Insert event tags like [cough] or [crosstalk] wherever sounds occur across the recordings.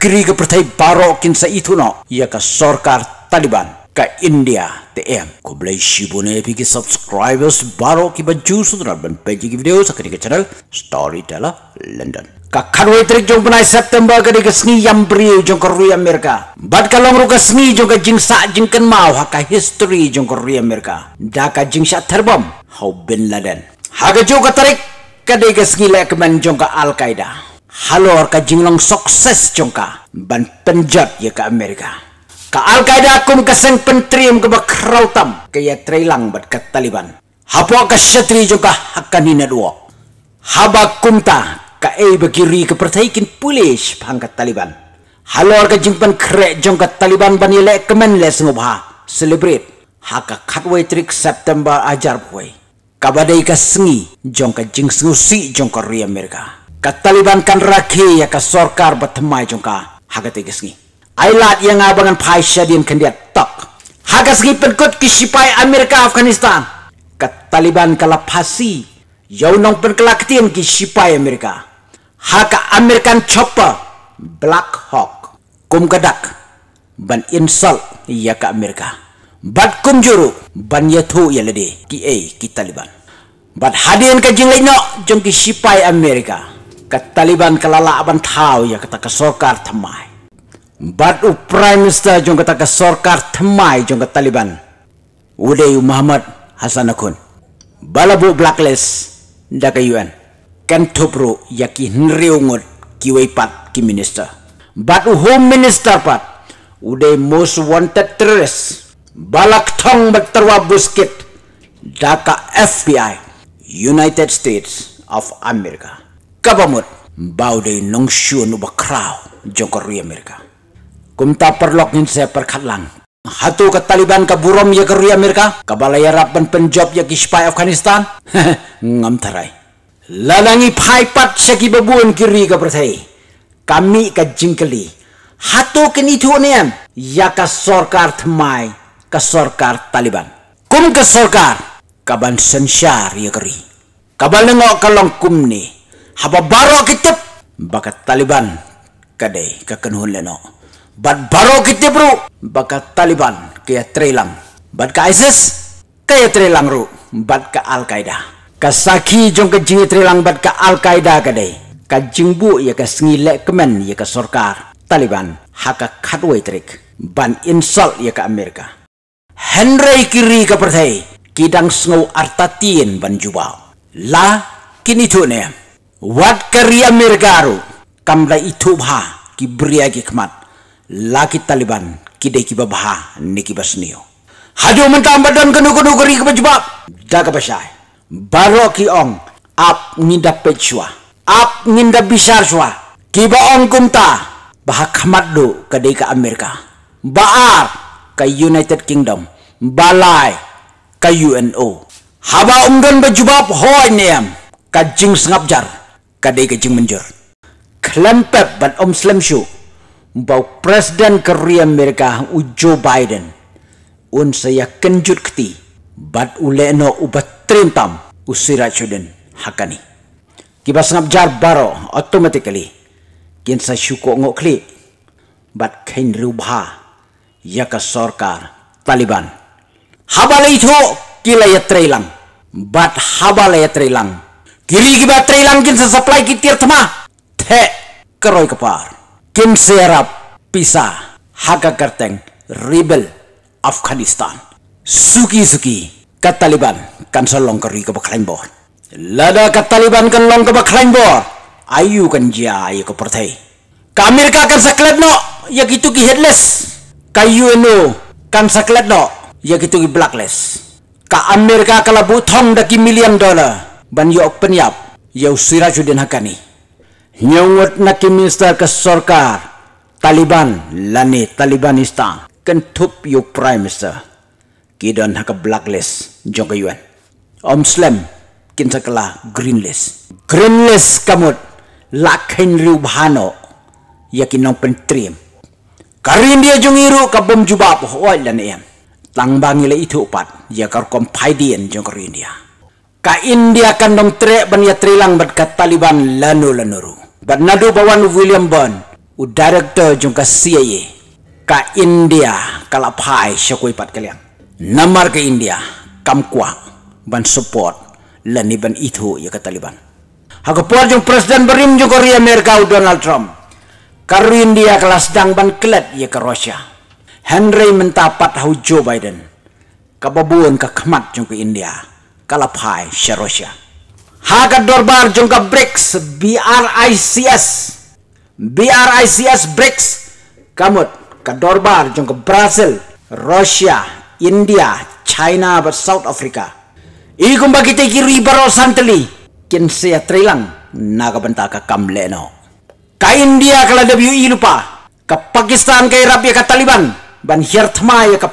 ke pertai baro kinsa itu no ya ka sorkar Taliban ke India TM ko blai shibune subscribers baro ki baju sudra ban page ki video sakari ka channel storyteller London ka karwe trik jong September ka dik sni yam bri jong ka Amerika bad ka long ruka sni jong ka jing sa jing ken mau ha ka history jong ka Amerika da ka jing sa terbom hau bin Laden haga jong ka tarik ka dik sni lekmen jong ka Al Qaeda halor orka jinglong sukses congka ban penjat ya ke Amerika ka al qaeda kum keseng seng pentrium ka bakrautam ka ya trailang bat ka Taliban hapo ke syetri juga akan hina dua haba kumta ke ei bagiri ke pertahikin pulis pangkat Taliban halor orka jingpan krek jongka Taliban ban yelek kemen les ngobha celebrate haka katway trik September ajar buai, kabadai ka sengi jongka jingsusi jongka ri Amerika Kataliban kan rakhi ya ka sorkar batamai jongka hagati kesgi. Ailat yang abangan pai syadim kan dia tak. Hagasgi penkut kisipai Amerika Afghanistan. Kataliban kalapasi yau nong penkelaktian kisipai Amerika. Haka Amerikan chopper Black Hawk kum kadak ban insult ya ka Amerika. Bat kum juru ban yatu ya lede ki eh, ki Taliban. Bat hadian ka jinglai no jong ki sipai Amerika. ka Taliban kalala aban thau ya kata kesorkar temai. Batu prime minister jong kata kesorkar temai jong ka Taliban yu Muhammad Hasan Akun balabu blacklist Daka UN kan topro yaki nreungot kiwai pat ki minister Batu home minister pat Udah most wanted terrorist balak tong terwa buskit daka FBI United States of America kabamut kabamot de nong syun ba kraw ri Amerika. Kum ta perlok ngin per perkatlang Hatu ke Taliban kaburom Burom ya Amerika, ke Balaya Rapan Penjob ya Afghanistan, [laughs] ngam tarai. Lalangi paipat seki babun kiri ka pertai. Kami ka jingkeli. Hatu ke nitu neam, ya ka sarkar thmai ka sarkar Taliban. Kum ke sorkar, kaban sensyar ya keri. Kabal nengok kalong kum ni haba baro kitip baka taliban kadai hun leno bad baro kitip ru baka taliban kaya trailang bad ka isis kaya trailang ru bad ka al qaeda kasaki jong ke jing trailang bad ka al qaeda kadai ka jingbu ya ka sngile kemen ya ka sorkar taliban haka khatwai trik ban insult ya ka amerika Henry kiri ka perthai kidang snow artatin ban jubau la kini tu ne wat karia mergaru kamla itubha ki bria ki khmat ki taliban de ki babha niki basnio hajo mentam badan kenu kenu keri ke bajbab daga basai baro ki ong ap ngindap pechwa ap ngindap bisar swa ki ba ong kumta bah khmat do de ka amerika baar ka united kingdom balai ka uno haba umgan bajbab hoi nem ka jing sngapjar kadai kecing menjor. Kelempat ban Om Slam Show, bau Presiden Korea Amerika Ujo Biden, un saya kenjut keti, bat uleno ubat terintam usir acuden hakani. Kibas ngap jar baro automatically, kian saya syukur ngok klik, bat kain rubha, ya ke sorkar Taliban. Habal itu kila ya trailang, bat habal ya trailang. गिरी की बात त्रिलंकिन से सप्लाई की तीर्थ मा थे करोई कपार किम से अरब पिसा हाका करतें रिबल अफगानिस्तान Suki सुकी ka Taliban kan solong ke bor lada kataliban Taliban kan long ke baklain bor ayu kan jia ayu ke ka Amerika kan saklet no ya gitu ki headless ka UNO kan saklet no ya gitu ki blackless ka Amerika kala butong daki million dollar ban yo penyap yo Sirajuddin Hakani nyawat naki minister ke sorkar Taliban lani Talibanistan kentup yo prime minister kidan haka blacklist jong yuan om slam kinsakala green list green list kamut lakhen riu bhano yakinong pentrim karin dia kabom jubab hoal lan em tang bangile itu upat yakar kom phaidien jong ka india kan dong tre ban ya trilang bat ka taliban lanu lanuru bat nadu bawan william bon u director jung ka cia ka india kalapai pai shakoi pat kalian namar ke india kam kwa ban support lani ban itu ya ka taliban hago por jung presiden berim jung korea amerika u donald trump karu india kelas dang ban kelet ya ka russia henry mentapat hau joe biden kababun ka kemat jung ke india kalapai sharosha haga dorbar jungka BRICS BRICS BRICS bricks kamut ka dorbar jungka Brazil Russia India China but South Africa igum bagite ribaro baro teli, kinsia trilang naga benta ka kamleno ka India kala WI lupa ka Pakistan ka Iraq ka Taliban ban hirthma ya ka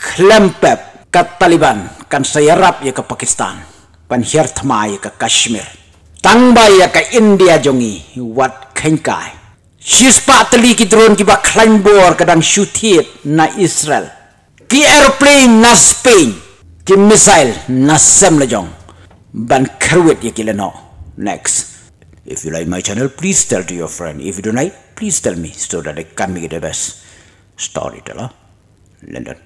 klempep kat Taliban kan saya rap ya ke Pakistan pan hertma ya ke Kashmir tangba ya ke India jongi wat kengkai Shispa teli ki drone ki ba climbor kadang shootit na Israel ki airplane na Spain ki missile na sem lejong ban kerwit ya kila no next if you like my channel please tell to your friend if you don't like please tell me so that I can make it the best storyteller London